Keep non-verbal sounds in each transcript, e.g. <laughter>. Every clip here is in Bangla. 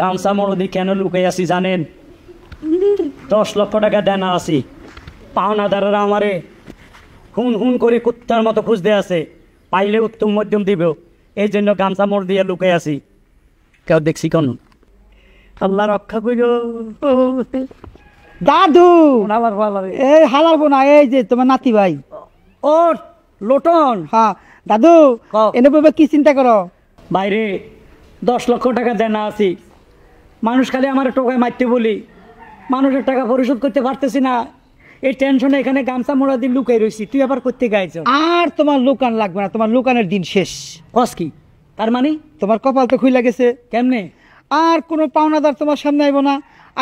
গামছা মরদি কেন লুকাই আছি জানেন দশ লক্ষ টাকা দেনা আছি পাওনাদাররা আমারে হুন হুন করে কুত্তার মতো খুঁজতে আছে পাইলে উত্তম মধ্যম দিব এই জন্য গামছা মর দিয়ে লুকাই আছি কেউ দেখছি কেন আল্লাহ রক্ষা করিল দাদু এই হালার বোনা এই যে তোমার নাতি ভাই ও লোটন হ্যাঁ দাদু এনে কি চিন্তা করো বাইরে দশ লক্ষ টাকা দেনা আছি মানুষ খালি আমার টোকায় মারতে বলি মানুষের টাকা পরিশোধ করতে পারতেছি না এই টেনশনে এখানে গামছা মোড়া দিয়ে লুকাই রয়েছি তুই আবার করতে গাইছ আর তোমার লোকান লাগবে না তোমার লোকানের দিন শেষ কস কি তার মানে তোমার কপাল তো খুইলা গেছে কেমনে আর কোনো পাওনাদার তোমার সামনে আইব না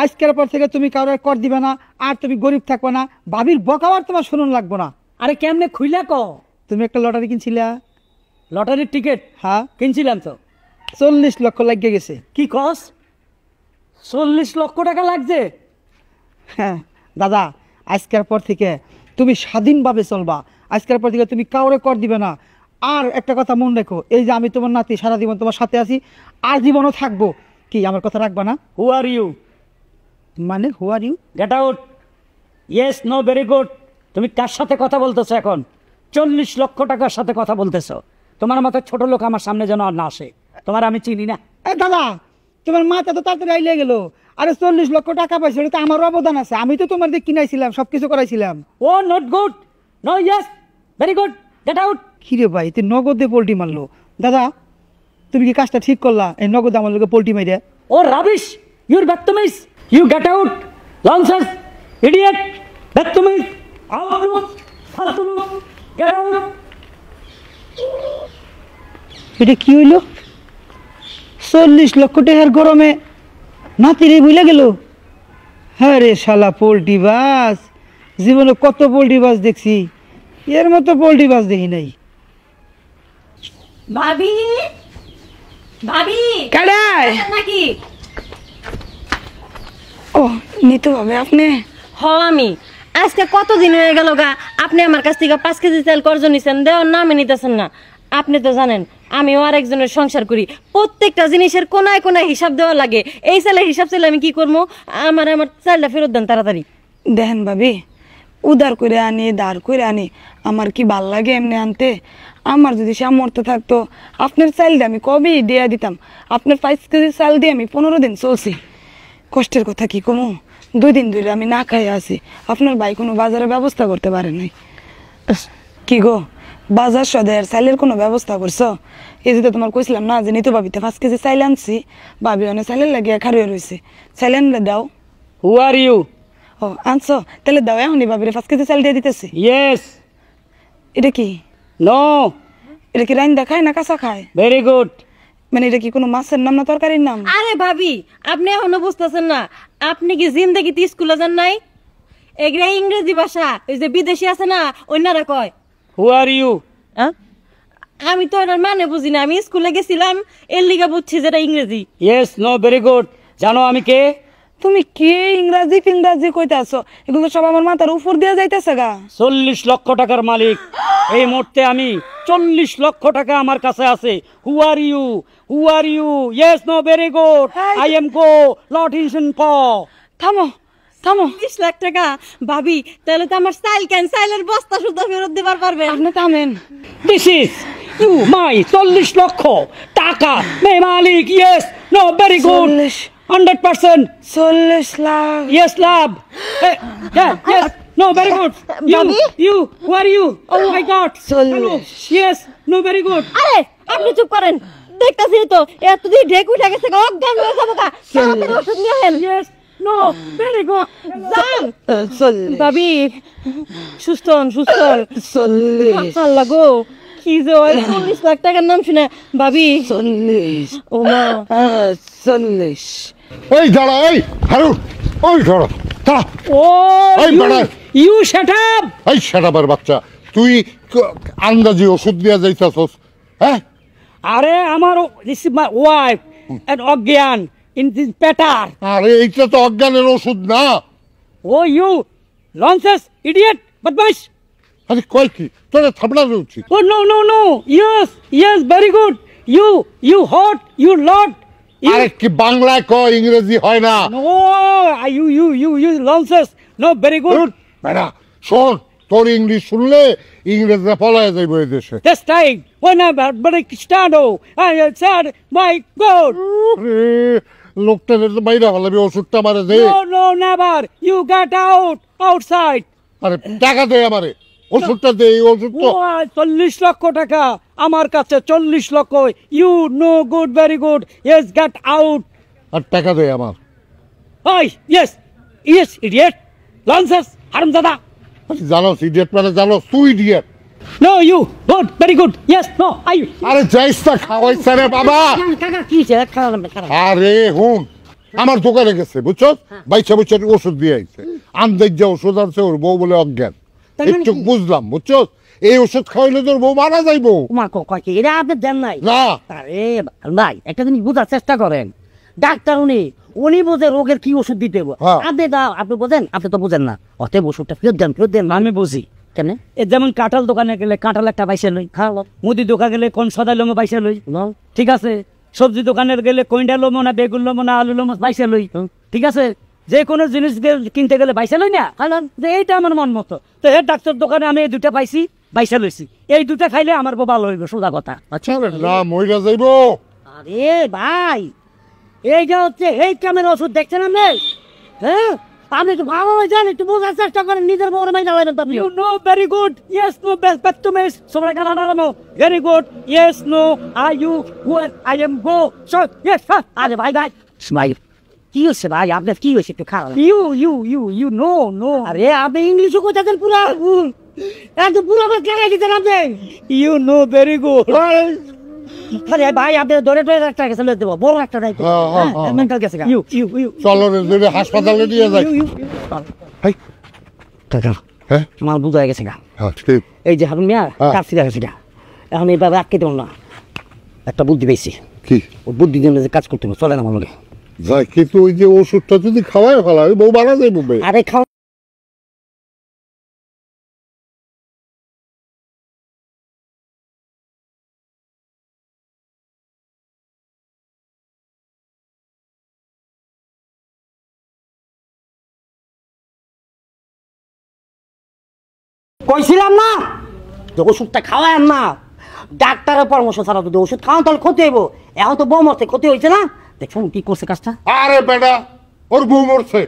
আজকের পর থেকে তুমি কারো কর দিবে না আর তুমি গরিব থাকবে না বাবির বকা আর তোমার শুনুন লাগবো না আরে কেমনে খুইলা ক তুমি একটা লটারি কিনছিলে লটারির টিকিট হ্যাঁ কিনছিলাম তো চল্লিশ লক্ষ লাগিয়ে গেছে কি কস চল্লিশ লক্ষ টাকা লাগছে হ্যাঁ দাদা আজকের পর থেকে তুমি স্বাধীনভাবে চলবা আজকের পর থেকে তুমি কাউরে কর দিবে না আর একটা কথা মনে রেখো এই যে আমি তোমার নাতি সারা জীবন তোমার সাথে আছি আর জীবনও থাকবো কি আমার কথা রাখবা না হু আর ইউ মানে who are you get out yes no very good তুমি কার সাথে কথা বলতেছো এখন চল্লিশ লক্ষ টাকার সাথে কথা বলতেছো তোমার মতো ছোট লোক আমার সামনে যেন আর না আসে তোমার আমি চিনি না এ দাদা তোমার মা তো তাড়াতাড়ি আইলে গেল আরে চল্লিশ লক্ষ টাকা পাইছো তো আমার অবদান আছে আমি তো তোমার দিয়ে কিনাইছিলাম সব কিছু করাইছিলাম ও not good no yes very good get out রে ভাই তুই নগদে পোলট্রি মারলো দাদা তুমি কি কাজটা ঠিক করলা এই নগদ আমার লোকে পোলট্রি মারি ও রাবিশ ইউর ব্যাথমিস you get out launchers idiot ব্যাথমিস আউট ফালতু লোক গেট আউট এটা কি হইলো চল্লিশ লক্ষ টাকার গরমে নাতিরে বুঝলে গেল হ্যাঁ রে শালা পোলট্রি বাস জীবনে কত পোলট্রি বাস দেখছি এর মতো পোলট্রি বাস দেখি নাই ভাবি ভাবি নাকি আপনি হ আমি আজকে হয়ে গেল গা আপনি আমার কাছ থেকে পাঁচ কেজি নামে নিতেছেন না আপনি তো জানেন আমিও আর একজনের সংসার করি প্রত্যেকটা জিনিসের কোনায় কোনায় হিসাব দেওয়া লাগে এই সালে হিসাব চাইলে আমি কি করবো আমার আমার চালটা ফেরত দেন তাড়াতাড়ি দেখেন ভাবি উদার করে আনি দাঁড় করে আনি আমার কি ভাল লাগে এমনি আনতে আমার যদি সামর্থ্য থাকতো আপনার চাল দিয়ে আমি কবে দেয়া দিতাম আপনার পাঁচ কেজি চাল দিয়ে আমি পনেরো দিন চলছি কষ্টের কথা কি কমু দুই দিন ধরে আমি না খাইয়া আছি আপনার ভাই কোনো বাজারের ব্যবস্থা করতে পারে নাই কি গো বাজার সদের সাইলের কোনো ব্যবস্থা করছো এই যে তোমার কইছিলাম না যে নিতো ভাবিতে পাঁচ কেজি সাইল আনছি ভাবি অনেক সাইলের লাগিয়ে খারুয়ে রয়েছে সাইল আনলে দাও হু আর ইউ ও আনছো তাহলে দাও এখনই রে পাঁচ কেজি চাইল দিয়ে দিতেছি ইয়েস এটা কি নো এটা কি রাইন্দা খায় না কাঁচা খায় ভেরি গুড মানে এটা কি কোনো মাছের নাম না তরকারির নাম আরে ভাবি আপনি এখনো বুঝতেছেন না আপনি কি জিন্দেগিতে স্কুলে যান নাই এগুলা ইংরেজি ভাষা ওই যে বিদেশি আছে না অন্যরা কয় হু আর ইউ আমি তো এটার মানে বুঝি না আমি স্কুলে গেছিলাম এর লিগে বুঝছি যেটা ইংরেজি ইয়েস নো ভেরি গুড জানো আমি কে তুমি কে ইংরাজি ফিংরাজি কইতাছো এগুলো সব আমার মাথার উপর দিয়ে যাইতেছে গা চল্লিশ লক্ষ টাকার মালিক এই মুহূর্তে আমি চল্লিশ লক্ষ টাকা আমার কাছে আছে who are you who are you yes no very good I am go lot in in থামো থামো বিশ লাখ টাকা ভাবি তাহলে তো আমার স্টাইল ক্যান স্টাইলের বস্তা ফেরত পারবে আপনি থামেন দিস ইজ ইউ মাই চল্লিশ লক্ষ টাকা মে মালিক yes no very good hundred percent চল্লিশ lakh yes love no very good you you you oh my oh God চল্লিশ ইয়েস নো ভেরি গুড আরে আপনি চুপ করেন দেখতেছি তো এতদিন দিয়ে ঢেক উঠে গেছে অজ্ঞান হয়ে যাবো কা ওষুধ নিয়ে আসেন ইয়েস No, very good. যান ভাবি uh, সুস্থ হন সুস্থ হন চল্লিশ আল্লাহ গো কি যে ওই <laughs> চল্লিশ লাখ টাকার নাম শুনে ভাবি চল্লিশ ও মা চল্লিশ ওই দাঁড়া ওই হারু ওই দাঁড়া দাঁড়া ও ওই দাঁড়া ইউ শাট আপ এই শাট আপের বাচ্চা তুই আন্দাজি ওষুধ দিয়া যাইতাছস হ্যাঁ আরে আমার this is my wife and অজ্ঞান ইন পেটার আরে এইটা তো অজ্ঞানের ওষুধ না ও ইউ লনসেস ইডিয়েট বদমাশ আরে কয় কি তোরা থাপড়া উচিত oh no no no yes yes very good you you hot you lot আরে কি বাংলায় ক ইংরেজি হয় না no you you you you লনসেস নো ভেরি গুড বেটা শোন তোর ইংলিশ শুনলে ইংরেজরা পলায় যাইব এই দেশে দিস টাইম ওয়ান আবার বড় start oh I sir my God লোকটা তো বাইরে ফেলাবি ওষুধটা মারে দে no no never you get out outside আরে টাকা দে আমারে ওষুধটা দে এই ওষুধ তো চল্লিশ লক্ষ টাকা আমার কাছে চল্লিশ লক্ষ you no good very good yes get out আর টাকা দে আমার ওই ইয়েস ইয়েস ইডিয়েট লঞ্চেস হারাম দাদা জানো ইডিয়েট মানে জানো তুই idiot no you good very good yes no I আরে জাইস্তা খাওয়াইছে রে বাবা কাকা কি হয়েছে খাওয়ালাম আরে আমার দোকানে গেছে বুঝছো বাইছে হ্যাঁ। বাইছে ওষুধ দিয়ে আইছে আন্দের যে ওষুধ আছে ওর বউ বলে অজ্ঞান মানে একটু বুঝলাম বুঝছো এই ওষুধ খাওয়াইলে তোর বউ মারা যাইব মা কয় কি এটা আপনি দেন নাই না আরে ভাই একটা জিনিস বোঝার চেষ্টা করেন ডাক্তার উনি উনি বোঝে রোগের কি ওষুধ দিতে হ্যাঁ। আপনি দাও আপনি বোঝেন আপনি তো বোঝেন না অতএব ওষুধটা ফেরত দেন ফেরত দেন আমি বুঝি কেমনে এ যেমন কাঁঠাল দোকানে গেলে কাঁঠাল একটা পাইসা লই খাওয়া হ্যাঁ, মুদি দোকানে গেলে কোন সদাই লম পাইসা লই ঠিক আছে সবজি দোকানে গেলে কইন্ডা লোমো না বেগুন লম না আলু লম পাইসা লই হ্যাঁ। ঠিক আছে যে কোনো জিনিস কিনতে গেলে বাইসা লই না কারণ হ্যাঁ, যে এইটা আমার মন মতো তো এর ডাক্তার দোকানে আমি এই দুটা পাইছি পাইসা লইছি এই দুটা খাইলে আমার বউ ভালো হইব সোজা কথা আচ্ছা না যাইব আরে ভাই এইটা হচ্ছে এই কামের ওষুধ দেখছেন আপনি হ্যাঁ আপনি একটু ভালো জান একটু বোঝার চেষ্টা করেন নিজের বড় মাইনা লাগবেন আপনি you no very good yes no best তুমি সবাই গানা নামো very good yes no are you where I am go so yes আরে ভাই ভাই স্মাইল কি হচ্ছে ভাই আপনার কি হয়েছে একটু খারাপ you you you you no no আরে আপনি ইংলিশও কোথাতেন পুরা একদম পুরো দিতেন আপনি ইউ নো ভেরি গুড আরে ভাই আপনি ধরে ধরে একটা গেছে দেব বড় একটা নাই মেন্টাল হ্যাঁ, হ্যাঁ, হ্যাঁ, গেছে ইউ ইউ ইউ চলো রে ধরে হাসপাতালে নিয়ে যাই ভাই টাকা হ্যাঁ মাল বুঝা গেছে গা ঠিক এই যে হারুন মিয়া কার সিধা গেছে গা এখন এইভাবে আটকে দেব না একটা বুদ্ধি পেয়েছি কি ও বুদ্ধি দিন যে কাজ করতে হবে চলে না আমার লগে কিন্তু ওই যে ওষুধটা যদি খাওয়াই ফেলা বউ বানা যায় আরে কইছিলাম না যে ওষুধটা খাওয়ায় না ডাক্তারের পরামর্শ ছাড়া তো ওষুধ খাওয়ান তাহলে ক্ষতি হইব এখন তো বউ মরছে ক্ষতি হয়েছে না দেখুন কি করছে কাজটা আরে বেটা ওর বউ মরছে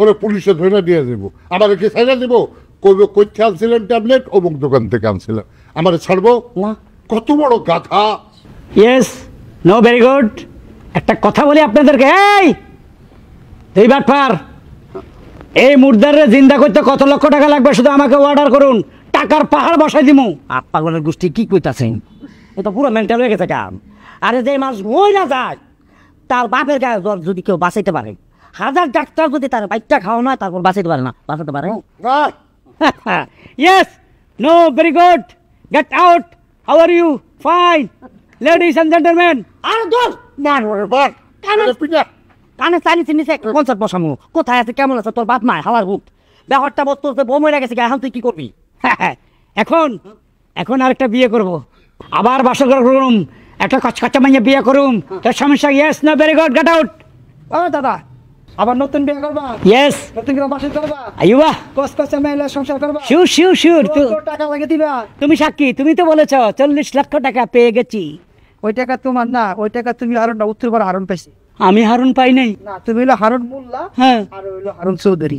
ওরে পুলিশে ধরে দিয়ে দেবো আমার কি ছাইড়া দেবো কইবে কইতে আনছিলেন ট্যাবলেট অমুক দোকান থেকে আনছিলেন আমার ছাড়বো না কত বড় গাথা ইয়েস নো ভেরি গুড একটা কথা বলি আপনাদেরকে এই দুই বাটপার এই মুর্দারে জিন্দা করতে কত লক্ষ টাকা লাগবে শুধু আমাকে অর্ডার করুন টাকার পাহাড় বসাই দিমু আর পাগলের গোষ্ঠী কি কইতাছেন ও তো পুরো মেন্টাল হয়ে গেছে কাম আরে যে মানুষ না যায় তার বাপের গায়ে যদি কেউ বাঁচাইতে পারে হাজার ডাক্তার যদি তার বাইকটা খাওয়া না তারপর বাঁচাইতে পারে না বাঁচাতে পারে yes no very good get out how are you fine ladies and gentleman আর দোষ মার মার কানে পিটা কানে চালিয়েছি নিচে কনসার্ট বসামো কোথায় আছে কেমন আছে তোর বাপ মায় হাওয়ার হুক ব্যাপারটা বস্তু বউ মরে গেছে এখন তুই কি করবি হ্যাঁ, হ্যাঁ। এখন এখন আরেকটা বিয়ে করব। আবার বাসা করুম একটা কাচকাচা মাইয়া বিয়ে করুম তোর সমস্যা ইয়েস না ভেরি গুড গেট আউট ও দাদা আবার নতুন বিয়ে করবা ইয়েস নতুন করে বাসা করবা আইবা কস কস মেলা সংসার করবা শিউর শিউর শিউর টাকা লাগে দিবা তুমি সাক্ষী তুমি তো বলেছ চল্লিশ লক্ষ টাকা পেয়ে গেছি ওই টাকা তোমার না ওই টাকা তুমি আরো না উত্তর করে আরণ পেয়েছি আমি হারুন পাই নাই তুমি হলো হারুন মোল্লা হ্যাঁ আর হইলো হারুন চৌধুরী